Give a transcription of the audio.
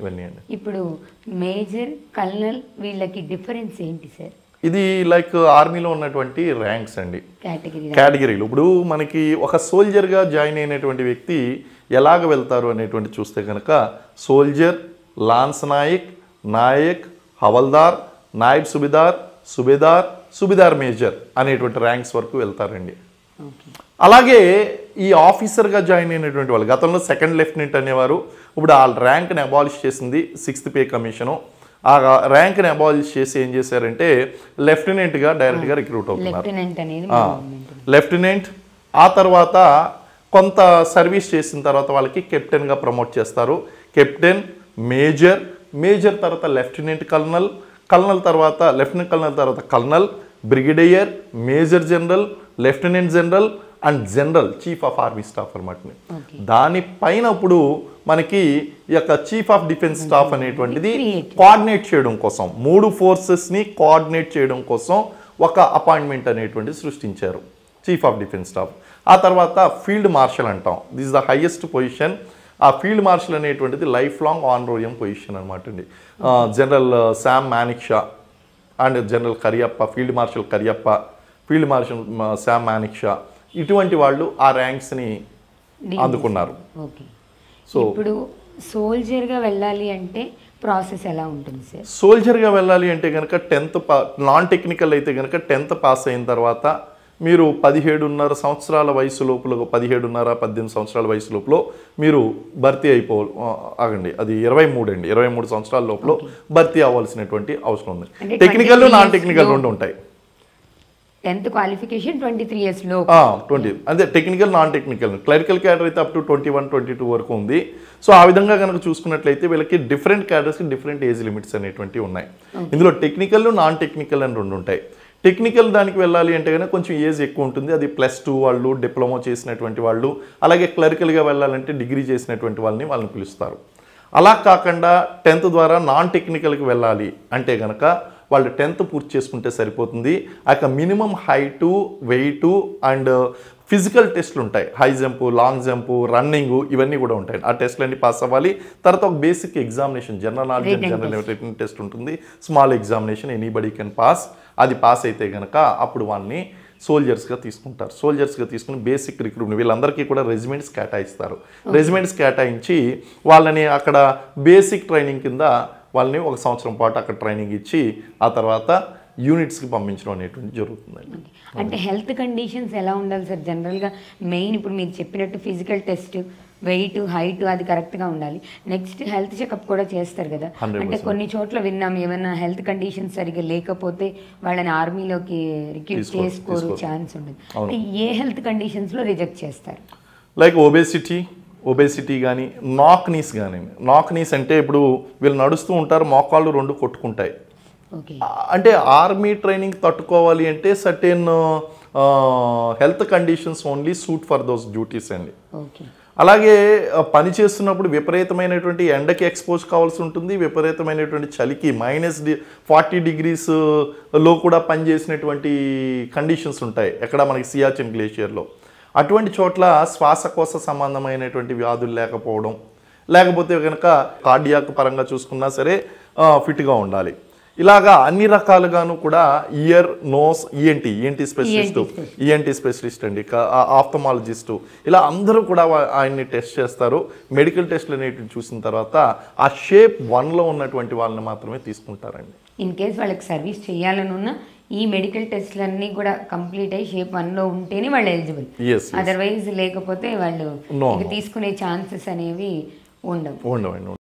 ఇవన్నీ అండి ఇప్పుడు మేజర్ కల్నల్ వీళ్ళకి డిఫరెన్స్ ఏంటి సార్ ఇది లైక్ ఆర్మీలో ఉన్నటువంటి ర్యాంక్స్ అండి కేటగిరీలు ఇప్పుడు మనకి ఒక సోల్జర్గా జాయిన్ అయినటువంటి వ్యక్తి ఎలాగ వెళ్తారు అనేటువంటి చూస్తే కనుక soldier lance Naik Naik Havildar Naib Subedar Subedar Subedar major అనేటువంటి ర్యాంక్స్ వరకు వెళ్తారండి అలాగే ఈ ఆఫీసర్గా జాయిన్ అయినటువంటి వాళ్ళు గతంలో సెకండ్ లెఫ్టినెంట్ అనేవారు ఇప్పుడు ఆ ర్యాంక్ని అబాలిష్ చేసింది సిక్స్త్ పే కమిషను ఆ ర్యాంక్ని అబాలిష్ చేసి ఏం చేశారంటే లెఫ్టినెంట్గా డైరెక్ట్గా రిక్రూట్ అవుతున్నారు లెఫ్టినెంట్ ఆ తర్వాత కొంత సర్వీస్ చేసిన తర్వాత వాళ్ళకి కెప్టెన్గా ప్రమోట్ చేస్తారు కెప్టెన్ మేజర్ మేజర్ తర్వాత లెఫ్టినెంట్ కల్నల్ కల్నల్ తర్వాత లెఫ్టినెంట్ కల్నల్ తర్వాత colonel brigadier major general lieutenant general and general chief of army staff అనమాట దానిపైన ఇప్పుడు మనకి ఈ యొక్క చీఫ్ ఆఫ్ డిఫెన్స్ స్టాఫ్ అనేటువంటిది కోఆర్డినేట్ చేయడం కోసం మూడు ఫోర్సెస్ని కోఆర్డినేట్ చేయడం కోసం ఒక అపాయింట్మెంట్ అనేటువంటిది సృష్టించారు చీఫ్ ఆఫ్ డిఫెన్స్ స్టాఫ్ ఆ తర్వాత ఫీల్డ్ మార్షల్ అంటాం దిస్ ద హైయెస్ట్ పొజిషన్ ఆ ఫీల్డ్ మార్షల్ అనేటువంటిది లైఫ్ లాంగ్ ఆనరోయం పొజిషన్ అనమాట అండి general Sam Manekshaw and general Cariappa field marshal Cariappa field marshal Sam Shaw ఇటువంటి వాళ్ళు ఆ ర్యాంక్స్ని అందుకున్నారు సో ఇప్పుడు సోల్జర్గా వెళ్ళాలి అంటే ప్రాసెస్ ఎలా ఉంటుంది సార్ సోల్జర్గా వెళ్ళాలి అంటే కనుక టెన్త్ పా నాన్ టెక్నికల్ అయితే కనుక టెన్త్ పాస్ అయిన తర్వాత మీరు పదిహేడున్నర సంవత్సరాల వయసు లోపల పదిహేడున్నర పద్దెనిమిది సంవత్సరాల వయసు లోపల మీరు భర్తీ అయిపో ఆగండి అది ఇరవై మూడు అండి ఇరవై మూడు సంవత్సరాల లోపల భర్తీ అవ్వాల్సినటువంటి అవసరం ఉంది టెక్నికల్ నాన్ టెక్నికల్ రెండు ఉంటాయి టెన్త్ క్వాలిఫికేషన్ ట్వంటీ త్రీ ఇయర్స్లో ట్వంటీ అంటే technical non technical clerical cadre అయితే up to twenty one twenty two వరకు ఉంది సో ఆ విధంగా కనుక చూసుకున్నట్లయితే వీళ్ళకి డిఫరెంట్ క్యాడర్స్కి డిఫరెంట్ ఏజ్ లిమిట్స్ అనేటువంటివి ఉన్నాయి ఇందులో టెక్నికల్ నాన్ టెక్నికల్ అని రెండు ఉంటాయి టెక్నికల్ దానికి వెళ్ళాలి అంటే కనుక కొంచెం ఏజ్ ఎక్కువ ఉంటుంది అది ప్లస్ టూ వాళ్ళు డిప్లొమా చేసినటువంటి వాళ్ళు అలాగే క్లరికల్గా వెళ్ళాలంటే డిగ్రీ చేసినటువంటి వాళ్ళని వాళ్ళని పిలుస్తారు అలా కాకుండా టెన్త్ ద్వారా నాన్ టెక్నికల్కి వెళ్ళాలి అంటే కనుక వాళ్ళు టెన్త్ పూర్తి చేసుకుంటే సరిపోతుంది ఆ minimum height weight and physical టెస్ట్లు ఉంటాయి high jump long jump running ఇవన్నీ కూడా ఉంటాయి ఆ టెస్ట్లన్నీ పాస్ అవ్వాలి తర్వాత ఒక basic examination general knowledge general written test ఉంటుంది small examination anybody can pass అది పాస్ అయితే కనుక అప్పుడు వాళ్ళని సోల్జర్స్గా తీసుకుంటారు సోల్జర్స్గా తీసుకుని బేసిక్ రిక్రూట్మెంట్ వీళ్ళందరికీ కూడా రెజిమెంట్స్ కేటాయిస్తారు రెజిమెంట్స్ కేటాయించి వాళ్ళని అక్కడ బేసిక్ ట్రైనింగ్ కింద వాళ్ళని ఒక సంవత్సరం పాటు అక్కడ ట్రైనింగ్ ఇచ్చి ఆ తర్వాత యూనిట్స్కి పంపించడం అనేటువంటి జరుగుతుందండి అంటే హెల్త్ కండిషన్స్ ఎలా ఉండాలి సార్ జనరల్గా మెయిన్ ఇప్పుడు మీరు చెప్పినట్టు ఫిజికల్ టెస్ట్ వెయిట్ హైట్ అది కరెక్ట్గా ఉండాలి నెక్స్ట్ హెల్త్ చెకప్ కూడా చేస్తారు కదా అంటే కొన్ని చోట్ల విన్నాం ఏమైనా హెల్త్ కండిషన్ సరిగ్గా లేకపోతే వాళ్ళని ఆర్మీలోకి రిక్రూట్ చేసుకోరు ఛాన్స్ ఉండదు ఏ హెల్త్ కండిషన్స్లో రిజెక్ట్ చేస్తారు లైక్ ఒబేసిటీ ఒబేసిటీ కానీ నాక్నీస్ కానీ నాక్నీస్ అంటే ఇప్పుడు వీళ్ళు నడుస్తూ ఉంటారు మోకాళ్ళు రెండు కొట్టుకుంటాయి అంటే ఆర్మీ ట్రైనింగ్ తట్టుకోవాలి అంటే certain health conditions only suit for those duties అండి అలాగే పని చేస్తున్నప్పుడు విపరీతమైనటువంటి ఎండకి ఎక్స్పోజ్ కావాల్సి ఉంటుంది విపరీతమైనటువంటి చలికి మైనస్ డి ఫార్టీ డిగ్రీస్లో కూడా పనిచేసినటువంటి కండిషన్స్ ఉంటాయి ఎక్కడ మనకి సియాచిన్ గ్లేషియర్లో అటువంటి చోట్ల శ్వాసకోశ సంబంధమైనటువంటి వ్యాధులు లేకపోవడం లేకపోతే కనుక కార్డియాక్ పరంగా చూసుకున్నా సరే ఫిట్గా ఉండాలి ఇలాగా అన్ని రకాలుగాను కూడా ear nose ENT ENT specialist ENT specialist అండి ఆప్థమాలజిస్టు ఇలా అందరూ కూడా ఆయన్ని టెస్ట్ చేస్తారు మెడికల్ టెస్ట్లు అనేటివి చూసిన తర్వాత ఆ షేప్ వన్లో ఉన్నటువంటి వాళ్ళని మాత్రమే తీసుకుంటారండి ఇన్ కేస్ వాళ్ళకి సర్వీస్ ఉన్న ఈ మెడికల్ టెస్ట్లన్నీ కూడా కంప్లీట్ అయ్యి షేప్ వన్లో ఉంటేనే వాళ్ళు ఎలిజిబుల్ అదర్వైజ్ లేకపోతే వాళ్ళు తీసుకునే ఛాన్సెస్ అనేవి ఉండవు ఉండవండి